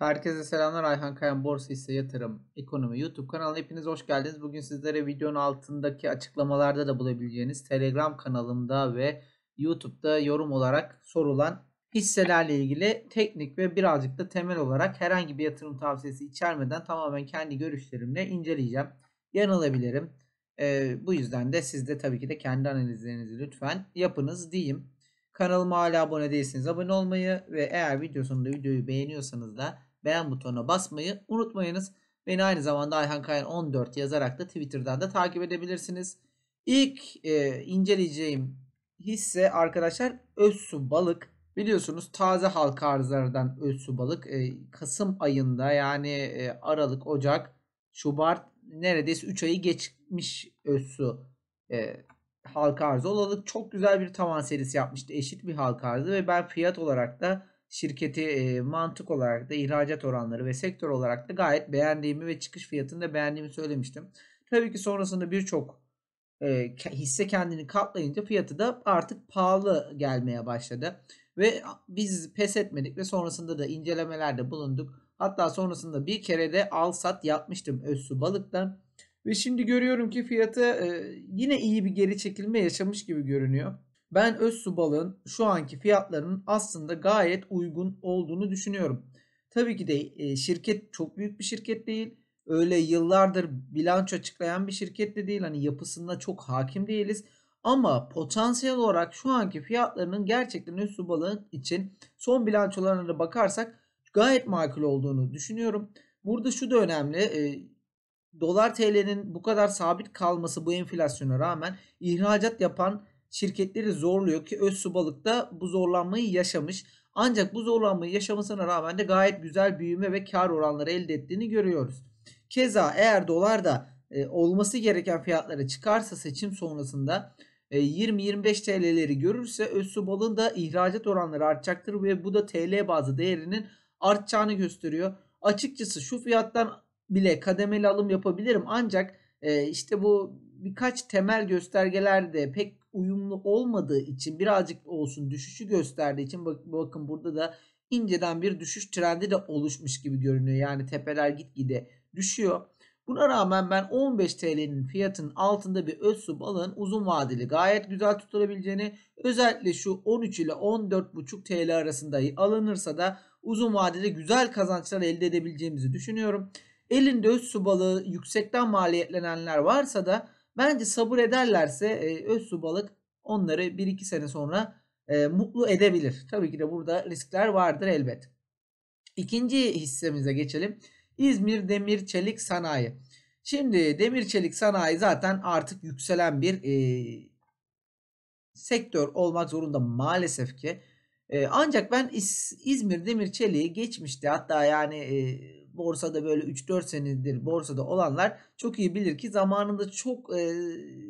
Herkese selamlar. Ayhan Kayan Borsa Hisse Yatırım Ekonomi YouTube kanalına hepiniz hoş geldiniz. Bugün sizlere videonun altındaki açıklamalarda da bulabileceğiniz Telegram kanalımda ve YouTube'da yorum olarak sorulan hisselerle ilgili teknik ve birazcık da temel olarak herhangi bir yatırım tavsiyesi içermeden tamamen kendi görüşlerimle inceleyeceğim. Yanılabilirim. Ee, bu yüzden de siz de tabii ki de kendi analizlerinizi lütfen yapınız diyeyim. Kanalıma hala abone değilseniz abone olmayı ve eğer videosunda videoyu beğeniyorsanız da beğen butonuna basmayı unutmayınız. Beni aynı zamanda Ayhan Kayan 14 yazarak da Twitter'dan da takip edebilirsiniz. İlk e, inceleyeceğim hisse arkadaşlar Özsu Balık. Biliyorsunuz taze halka arzlardan Özsu Balık e, Kasım ayında yani e, Aralık, Ocak, Şubat neredeyse 3 ayı geçmiş Özsu e, halka arzı olarak çok güzel bir tavan serisi yapmıştı. Eşit bir halka arzı ve ben fiyat olarak da şirketi e, mantık olarak da ihracat oranları ve sektör olarak da gayet beğendiğimi ve çıkış fiyatını da beğendiğimi söylemiştim. Tabii ki sonrasında birçok e, hisse kendini katlayınca fiyatı da artık pahalı gelmeye başladı. Ve biz pes etmedik ve sonrasında da incelemelerde bulunduk. Hatta sonrasında bir kere de al sat yapmıştım Özsu Balık'tan. Ve şimdi görüyorum ki fiyatı e, yine iyi bir geri çekilme yaşamış gibi görünüyor ben Özsu su balığın şu anki fiyatlarının aslında gayet uygun olduğunu düşünüyorum. Tabii ki de e, şirket çok büyük bir şirket değil. Öyle yıllardır bilanço açıklayan bir şirket de değil. Hani yapısında çok hakim değiliz. Ama potansiyel olarak şu anki fiyatlarının gerçekten Özsu su için son bilançolarına bakarsak gayet makul olduğunu düşünüyorum. Burada şu da önemli. E, dolar TL'nin bu kadar sabit kalması bu enflasyona rağmen ihracat yapan şirketleri zorluyor ki öz balık da bu zorlanmayı yaşamış. Ancak bu zorlanmayı yaşamasına rağmen de gayet güzel büyüme ve kar oranları elde ettiğini görüyoruz. Keza eğer dolar da e, olması gereken fiyatlara çıkarsa seçim sonrasında 20-25 e, TL'leri görürse Özsu Bal'ın da ihracat oranları artacaktır ve bu da TL bazı değerinin artacağını gösteriyor. Açıkçası şu fiyattan bile kademeli alım yapabilirim ancak e, işte bu birkaç temel göstergeler de pek uyumlu olmadığı için birazcık olsun düşüşü gösterdiği için bak, bakın burada da inceden bir düşüş trendi de oluşmuş gibi görünüyor. Yani tepeler gitgide düşüyor. Buna rağmen ben 15 TL'nin fiyatının altında bir öz su alın uzun vadeli gayet güzel tutulabileceğini özellikle şu 13 ile 14,5 TL arasında alınırsa da uzun vadede güzel kazançlar elde edebileceğimizi düşünüyorum. Elinde öz su subalığı yüksekten maliyetlenenler varsa da Bence sabır ederlerse e, Özsu Balık onları 1-2 sene sonra e, mutlu edebilir. Tabii ki de burada riskler vardır elbet. İkinci hissemize geçelim. İzmir Demir Çelik Sanayi. Şimdi demir çelik sanayi zaten artık yükselen bir e, sektör olmak zorunda maalesef ki. E, ancak ben İz, İzmir demir çeliği geçmişte hatta yani e, borsada böyle 3-4 senedir borsada olanlar çok iyi bilir ki zamanında çok e,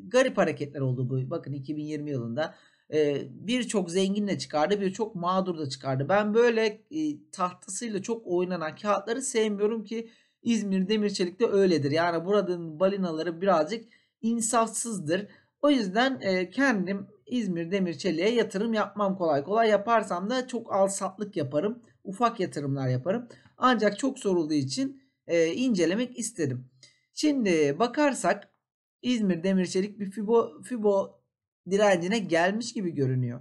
garip hareketler oldu bu. Bakın 2020 yılında e, birçok zenginle çıkardı, birçok mağdur da çıkardı. Ben böyle e, tahtasıyla çok oynanan kağıtları sevmiyorum ki İzmir Demir Çelik de öyledir. Yani buranın balinaları birazcık insafsızdır. O yüzden e, kendim İzmir Demir Çelik'e yatırım yapmam kolay kolay. Yaparsam da çok alsatlık yaparım. Ufak yatırımlar yaparım. Ancak çok sorulduğu için e, incelemek istedim. Şimdi bakarsak İzmir Demir Çelik bir fibo, fibo direncine gelmiş gibi görünüyor.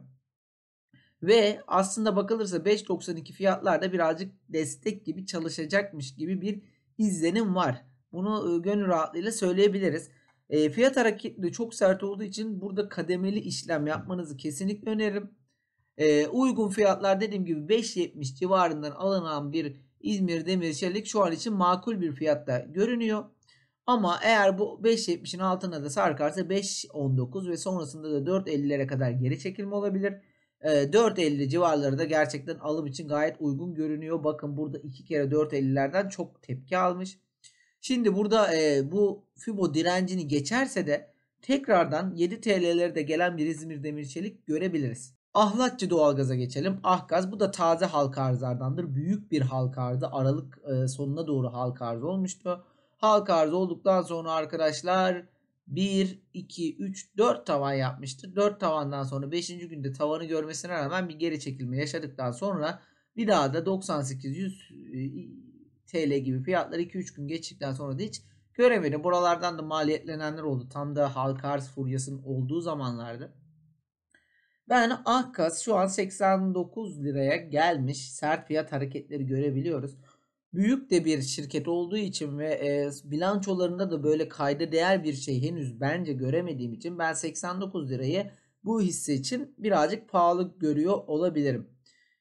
Ve aslında bakılırsa 5.92 fiyatlarda birazcık destek gibi çalışacakmış gibi bir izlenim var. Bunu gönül rahatlığıyla söyleyebiliriz. E, fiyat hareketli çok sert olduğu için burada kademeli işlem yapmanızı kesinlikle öneririm. E, uygun fiyatlar dediğim gibi 5.70 civarından alınan bir İzmir Demir Çelik şu an için makul bir fiyatta görünüyor. Ama eğer bu 5.70'in altına da sarkarsa 5.19 ve sonrasında da 4.50'lere kadar geri çekilme olabilir. 4.50 ee, civarları da gerçekten alım için gayet uygun görünüyor. Bakın burada iki kere 4.50'lerden çok tepki almış. Şimdi burada e, bu Fibo direncini geçerse de tekrardan 7 TL'lere de gelen bir İzmir Demir Çelik görebiliriz. Ahlatçı doğalgaza geçelim. Ahgaz bu da taze halka arzlardandır. Büyük bir halka arzı. Aralık e, sonuna doğru halka arzı olmuştu. Halka arzı olduktan sonra arkadaşlar 1, 2, 3, 4 tavan yapmıştır. 4 tavandan sonra 5. günde tavanı görmesine rağmen bir geri çekilme yaşadıktan sonra bir daha da 98-100 e, TL gibi fiyatlar 2-3 gün geçtikten sonra da hiç göremedim. Buralardan da maliyetlenenler oldu. Tam da halka arz furyasının olduğu zamanlarda. Ben Akkas ah şu an 89 liraya gelmiş. Sert fiyat hareketleri görebiliyoruz. Büyük de bir şirket olduğu için ve e, bilançolarında da böyle kayda değer bir şey henüz bence göremediğim için ben 89 lirayı bu hisse için birazcık pahalı görüyor olabilirim.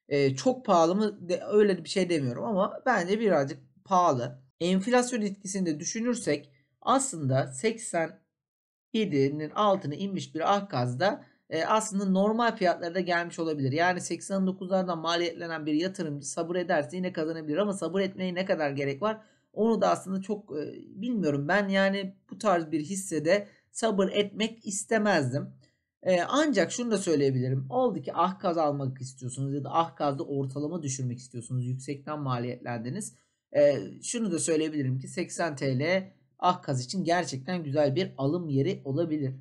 E, çok pahalı mı de, öyle bir şey demiyorum ama bence birazcık pahalı. Enflasyon etkisini de düşünürsek aslında 87'nin altına inmiş bir Akkaz'da ah e, aslında normal fiyatlarda gelmiş olabilir. Yani 89'lardan maliyetlenen bir yatırım sabır ederse yine kazanabilir ama sabır etmeye ne kadar gerek var? Onu da aslında çok e, bilmiyorum. Ben yani bu tarz bir hissede sabır etmek istemezdim. E, ancak şunu da söyleyebilirim. Oldu ki ahkaz almak istiyorsunuz ya da ahkazda ortalama düşürmek istiyorsunuz. Yüksekten maliyetlendiniz. E, şunu da söyleyebilirim ki 80 TL ahkaz için gerçekten güzel bir alım yeri olabilir.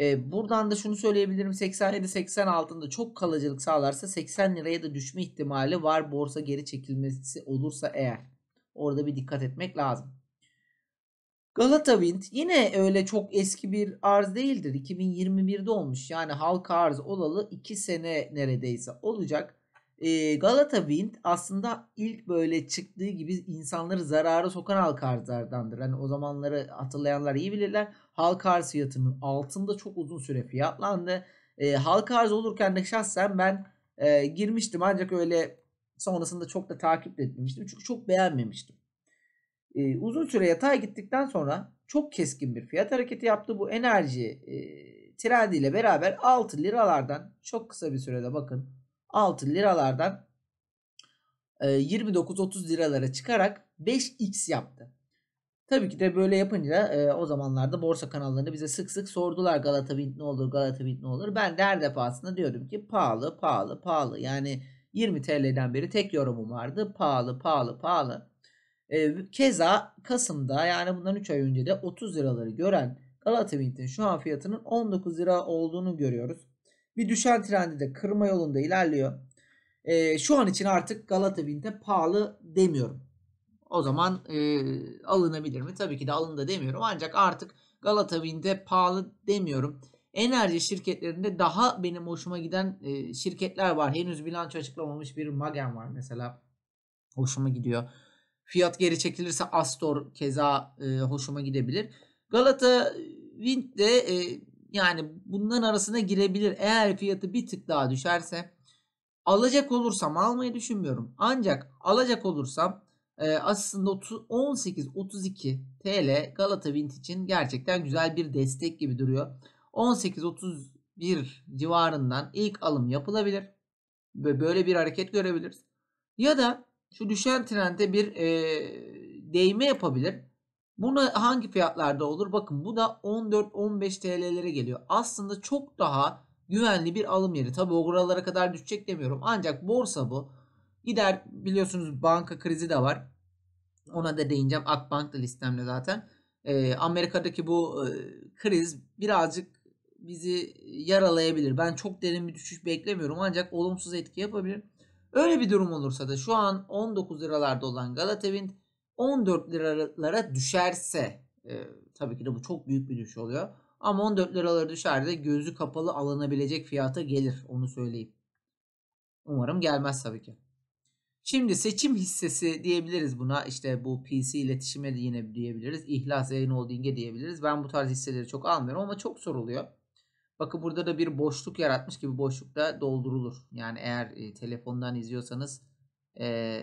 E, buradan da şunu söyleyebilirim 87-80 altında çok kalıcılık sağlarsa 80 liraya da düşme ihtimali var borsa geri çekilmesi olursa eğer. Orada bir dikkat etmek lazım. Galata Wind yine öyle çok eski bir arz değildir. 2021'de olmuş yani halka arz olalı 2 sene neredeyse olacak. E, Galata Wind aslında ilk böyle çıktığı gibi insanları zarara sokan halkarzlardandır. Hani o zamanları hatırlayanlar iyi bilirler. Halk fiyatının altında çok uzun süre fiyatlandı. E, halk olurken de şahsen ben e, girmiştim ancak öyle sonrasında çok da takip etmemiştim. Çünkü çok beğenmemiştim. E, uzun süre yatağa gittikten sonra çok keskin bir fiyat hareketi yaptı. Bu enerji e, trendi beraber 6 liralardan çok kısa bir sürede bakın 6 liralardan 29-30 liralara çıkarak 5x yaptı. Tabii ki de böyle yapınca e, o zamanlarda borsa kanallarını bize sık sık sordular Galata Bint ne olur Galata Bint ne olur. Ben de her defasında diyordum ki pahalı pahalı pahalı yani 20 TL'den beri tek yorumum vardı pahalı pahalı pahalı. E, keza Kasım'da yani bundan 3 ay önce de 30 liraları gören Galata Bint'in şu an fiyatının 19 lira olduğunu görüyoruz. Bir düşen trendi de kırma yolunda ilerliyor. E, şu an için artık Galata Vint'e pahalı demiyorum. O zaman e, alınabilir mi? Tabii ki de alındı demiyorum. Ancak artık Galata Vint'e pahalı demiyorum. Enerji şirketlerinde daha benim hoşuma giden e, şirketler var. Henüz bilanço açıklamamış bir Magen var mesela. Hoşuma gidiyor. Fiyat geri çekilirse Astor keza e, hoşuma gidebilir. Galata Wind de e, yani bunların arasına girebilir. Eğer fiyatı bir tık daha düşerse alacak olursam almayı düşünmüyorum. Ancak alacak olursam e, aslında 18-32 TL Galata Vint için gerçekten güzel bir destek gibi duruyor. 18-31 civarından ilk alım yapılabilir. ve Böyle bir hareket görebiliriz. Ya da şu düşen trende bir e, değme yapabilir. Buna hangi fiyatlarda olur? Bakın bu da 14-15 TL'lere geliyor. Aslında çok daha güvenli bir alım yeri. Tabi o buralara kadar düşecek demiyorum. Ancak borsa bu. Gider biliyorsunuz banka krizi de var. Ona da değineceğim. Akbank da listemde zaten. Ee, Amerika'daki bu e, kriz birazcık bizi yaralayabilir. Ben çok derin bir düşüş beklemiyorum. Ancak olumsuz etki yapabilir. Öyle bir durum olursa da şu an 19 liralarda olan Galatevin 14 liralara düşerse e, tabii ki de bu çok büyük bir düşüş oluyor. Ama 14 liralara düşer de gözü kapalı alınabilecek fiyata gelir onu söyleyeyim. Umarım gelmez tabii ki. Şimdi seçim hissesi diyebiliriz buna. İşte bu PC iletişime de yine diyebiliriz. İhlas Yayın Holding'e diyebiliriz. Ben bu tarz hisseleri çok almıyorum ama çok soruluyor. Bakın burada da bir boşluk yaratmış gibi boşlukta doldurulur. Yani eğer e, telefondan izliyorsanız e,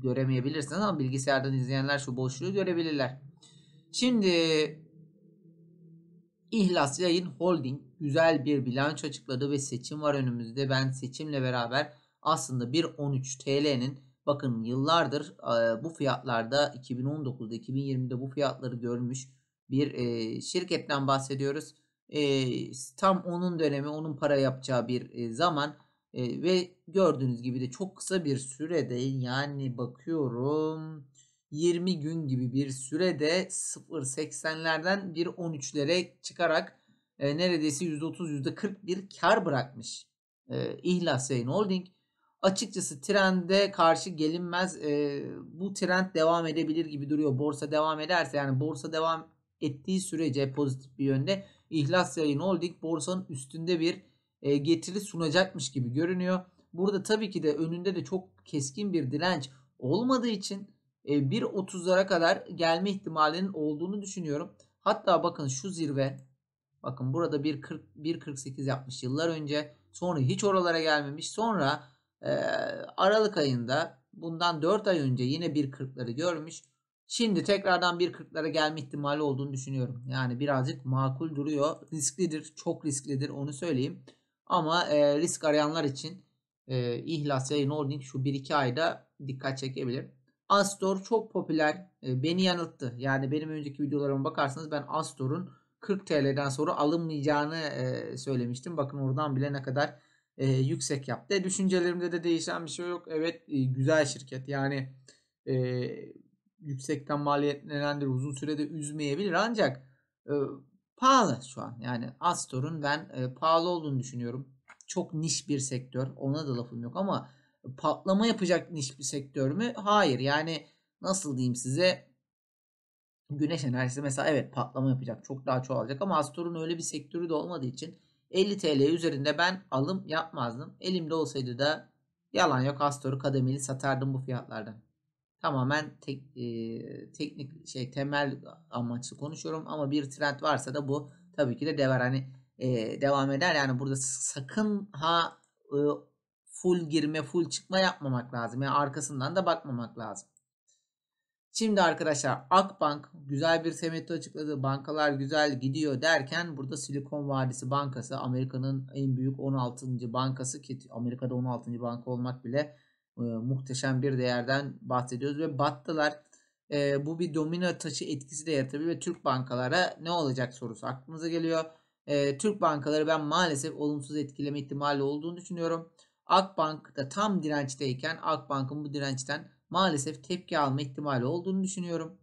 göremeyebilirsiniz ama bilgisayardan izleyenler şu boşluğu görebilirler. Şimdi İhlas Yayın Holding güzel bir bilanço açıkladı ve seçim var önümüzde. Ben seçimle beraber aslında 1.13 TL'nin bakın yıllardır e, bu fiyatlarda 2019'da 2020'de bu fiyatları görmüş bir e, şirketten bahsediyoruz. E, tam onun dönemi onun para yapacağı bir e, zaman e, ve gördüğünüz gibi de çok kısa bir sürede yani bakıyorum 20 gün gibi bir sürede 0.80'lerden 1.13'lere çıkarak e, neredeyse %30 %40 bir kar bırakmış e, İhlas Yayın Holding. Açıkçası trende karşı gelinmez. E, bu trend devam edebilir gibi duruyor. Borsa devam ederse yani borsa devam ettiği sürece pozitif bir yönde İhlas Yayın Holding borsanın üstünde bir e, getiri sunacakmış gibi görünüyor. Burada tabii ki de önünde de çok keskin bir direnç olmadığı için e, 1.30'lara kadar gelme ihtimalinin olduğunu düşünüyorum. Hatta bakın şu zirve bakın burada 1.48 yapmış yıllar önce. Sonra hiç oralara gelmemiş. Sonra e, Aralık ayında bundan 4 ay önce yine 1.40'ları görmüş. Şimdi tekrardan 1.40'lara gelme ihtimali olduğunu düşünüyorum. Yani birazcık makul duruyor. Risklidir. Çok risklidir onu söyleyeyim. Ama e, risk arayanlar için e, İhlas Yayın Holding şu 1-2 ayda dikkat çekebilir. Astor çok popüler. E, beni yanılttı. Yani benim önceki videolarıma bakarsanız ben Astor'un 40 TL'den sonra alınmayacağını e, söylemiştim. Bakın oradan bile ne kadar e, yüksek yaptı. E, düşüncelerimde de değişen bir şey yok. Evet e, güzel şirket. Yani e, yüksekten maliyetlenendir uzun sürede üzmeyebilir. Ancak e, pahalı şu an. Yani Astor'un ben e, pahalı olduğunu düşünüyorum. Çok niş bir sektör. Ona da lafım yok ama patlama yapacak niş bir sektör mü? Hayır. Yani nasıl diyeyim size güneş enerjisi mesela evet patlama yapacak. Çok daha çoğalacak ama Astor'un öyle bir sektörü de olmadığı için 50 TL üzerinde ben alım yapmazdım. Elimde olsaydı da yalan yok Astor'u kademeli satardım bu fiyatlardan. Tamamen tek, e, teknik şey temel amaçlı konuşuyorum ama bir trend varsa da bu tabii ki de dever hani e, devam eder. Yani burada sakın ha e, full girme, full çıkma yapmamak lazım. Yani arkasından da bakmamak lazım. Şimdi arkadaşlar Akbank güzel bir semeti açıkladı. Bankalar güzel gidiyor derken burada Silikon Vadisi Bankası Amerika'nın en büyük 16. bankası ki Amerika'da 16. banka olmak bile e, muhteşem bir değerden bahsediyoruz ve battılar. E, bu bir domino taşı etkisi de yaratabilir ve Türk bankalara ne olacak sorusu aklımıza geliyor. E, Türk bankaları ben maalesef olumsuz etkileme ihtimali olduğunu düşünüyorum. Akbank da tam dirençteyken Akbank'ın bu dirençten maalesef tepki alma ihtimali olduğunu düşünüyorum.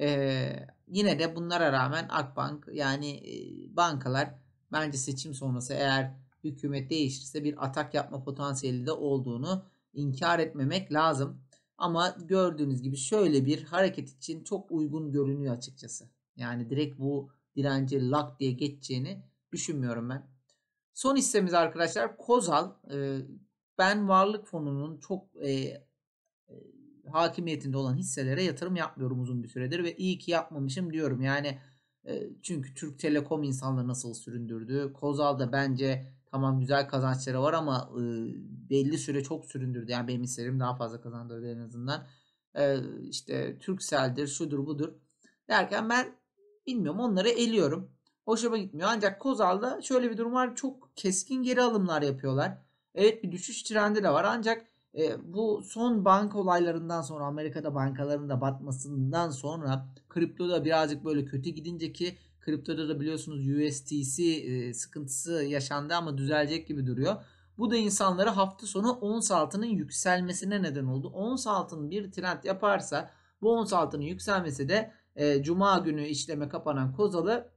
Ee, yine de bunlara rağmen Akbank yani e, bankalar bence seçim sonrası eğer hükümet değişirse bir atak yapma potansiyeli de olduğunu inkar etmemek lazım. Ama gördüğünüz gibi şöyle bir hareket için çok uygun görünüyor açıkçası. Yani direkt bu direnci lak diye geçeceğini düşünmüyorum ben. Son hissemiz arkadaşlar Kozal. Ee, ben varlık fonunun çok e, e, hakimiyetinde olan hisselere yatırım yapmıyorum uzun bir süredir ve iyi ki yapmamışım diyorum. Yani e, çünkü Türk Telekom insanları nasıl süründürdü. Kozal da bence tamam güzel kazançları var ama ıı, belli süre çok süründürdü. Yani benim hislerim daha fazla kazandırdı en azından. Ee, işte Türksel'dir, şudur budur derken ben bilmiyorum onları eliyorum. Hoşuma gitmiyor. Ancak Kozal'da şöyle bir durum var. Çok keskin geri alımlar yapıyorlar. Evet bir düşüş trendi de var ancak e, bu son bank olaylarından sonra Amerika'da bankaların da batmasından sonra kripto da birazcık böyle kötü gidince ki kriptoda da biliyorsunuz USDC e, sıkıntısı yaşandı ama düzelecek gibi duruyor. Bu da insanlara hafta sonu ons altının yükselmesine neden oldu. Ons altın bir trend yaparsa bu ons altının yükselmesi de e, cuma günü işleme kapanan kozalı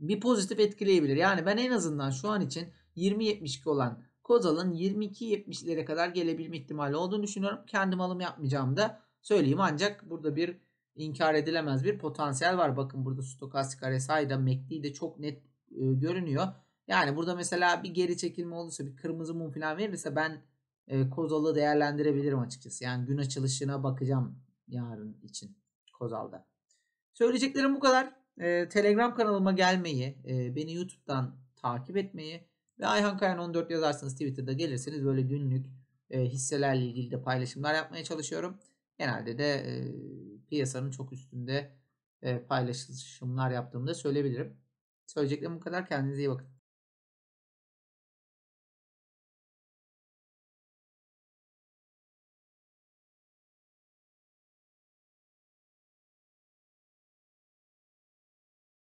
bir pozitif etkileyebilir. Yani ben en azından şu an için 20.72 olan Kozal'ın 22.70'lere kadar gelebilme ihtimali olduğunu düşünüyorum. Kendim alım yapmayacağım da söyleyeyim ancak burada bir inkar edilemez bir potansiyel var. Bakın burada stokastik RSI da e de çok net e, görünüyor. Yani burada mesela bir geri çekilme olursa bir kırmızı mum falan verirse ben e, Kozal'ı değerlendirebilirim açıkçası. Yani gün açılışına bakacağım yarın için Kozal'da. Söyleyeceklerim bu kadar. E, Telegram kanalıma gelmeyi, e, beni YouTube'dan takip etmeyi ve Ayhan Kayan 14 yazarsanız Twitter'da gelirseniz böyle günlük e, hisselerle ilgili de paylaşımlar yapmaya çalışıyorum. Genelde de e, piyasanın çok üstünde e, paylaşımlar yaptığımı da söyleyebilirim. Söyleyeceklerim bu kadar. Kendinize iyi bakın.